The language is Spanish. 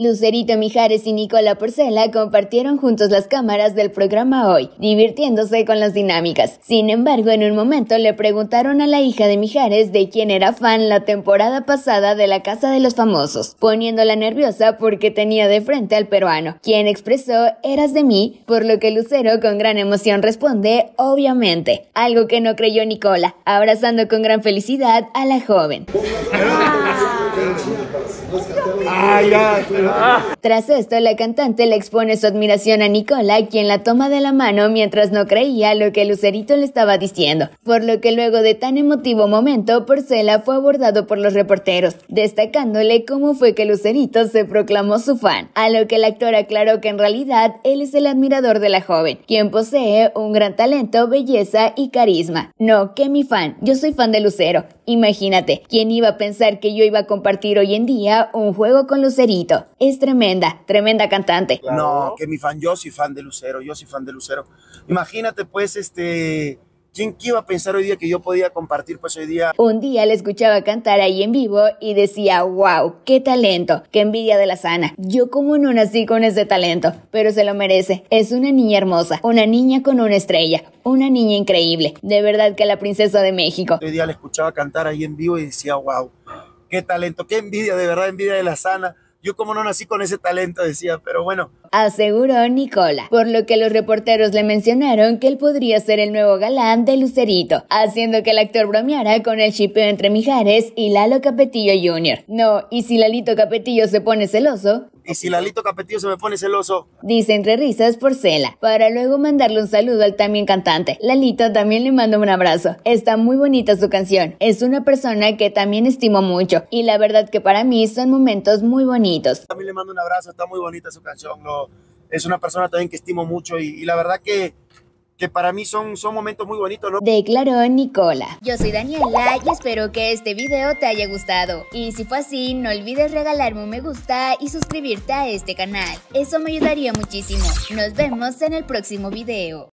Lucerito Mijares y Nicola Porcela compartieron juntos las cámaras del programa hoy, divirtiéndose con las dinámicas. Sin embargo, en un momento le preguntaron a la hija de Mijares de quién era fan la temporada pasada de la Casa de los Famosos, poniéndola nerviosa porque tenía de frente al peruano, quien expresó eras de mí, por lo que Lucero con gran emoción responde obviamente, algo que no creyó Nicola, abrazando con gran felicidad a la joven. Ah. Ah, tras esto, la cantante le expone su admiración a Nicola, quien la toma de la mano mientras no creía lo que Lucerito le estaba diciendo, por lo que luego de tan emotivo momento, Porcela fue abordado por los reporteros, destacándole cómo fue que Lucerito se proclamó su fan, a lo que el actor aclaró que en realidad él es el admirador de la joven, quien posee un gran talento, belleza y carisma. No, que mi fan, yo soy fan de Lucero. Imagínate, ¿quién iba a pensar que yo iba a compartir hoy en día un juego con Lucerito? es tremenda, tremenda cantante. No, que mi fan, yo soy fan de Lucero, yo soy fan de Lucero. Imagínate pues este... ¿Quién iba a pensar hoy día que yo podía compartir pues hoy día? Un día le escuchaba cantar ahí en vivo y decía, wow, qué talento, qué envidia de la sana. Yo como no nací con ese talento, pero se lo merece. Es una niña hermosa, una niña con una estrella, una niña increíble. De verdad que la princesa de México. Hoy día le escuchaba cantar ahí en vivo y decía, wow, qué talento, qué envidia, de verdad envidia de la sana. Yo como no nací con ese talento, decía, pero bueno. Aseguró Nicola, por lo que los reporteros le mencionaron que él podría ser el nuevo galán de Lucerito, haciendo que el actor bromeara con el chipeo entre Mijares y Lalo Capetillo Jr. No, y si Lalito Capetillo se pone celoso, y si Lalito Capetillo se me pone celoso. Dice entre risas por Cela para luego mandarle un saludo al también cantante. Lalito también le mando un abrazo. Está muy bonita su canción. Es una persona que también estimo mucho. Y la verdad que para mí son momentos muy bonitos. También le mando un abrazo, está muy bonita su canción. es una persona también que estimo mucho. y la verdad que que para mí son, son momentos muy bonitos. ¿no? Declaró Nicola. Yo soy Daniela y espero que este video te haya gustado. Y si fue así, no olvides regalarme un me gusta y suscribirte a este canal. Eso me ayudaría muchísimo. Nos vemos en el próximo video.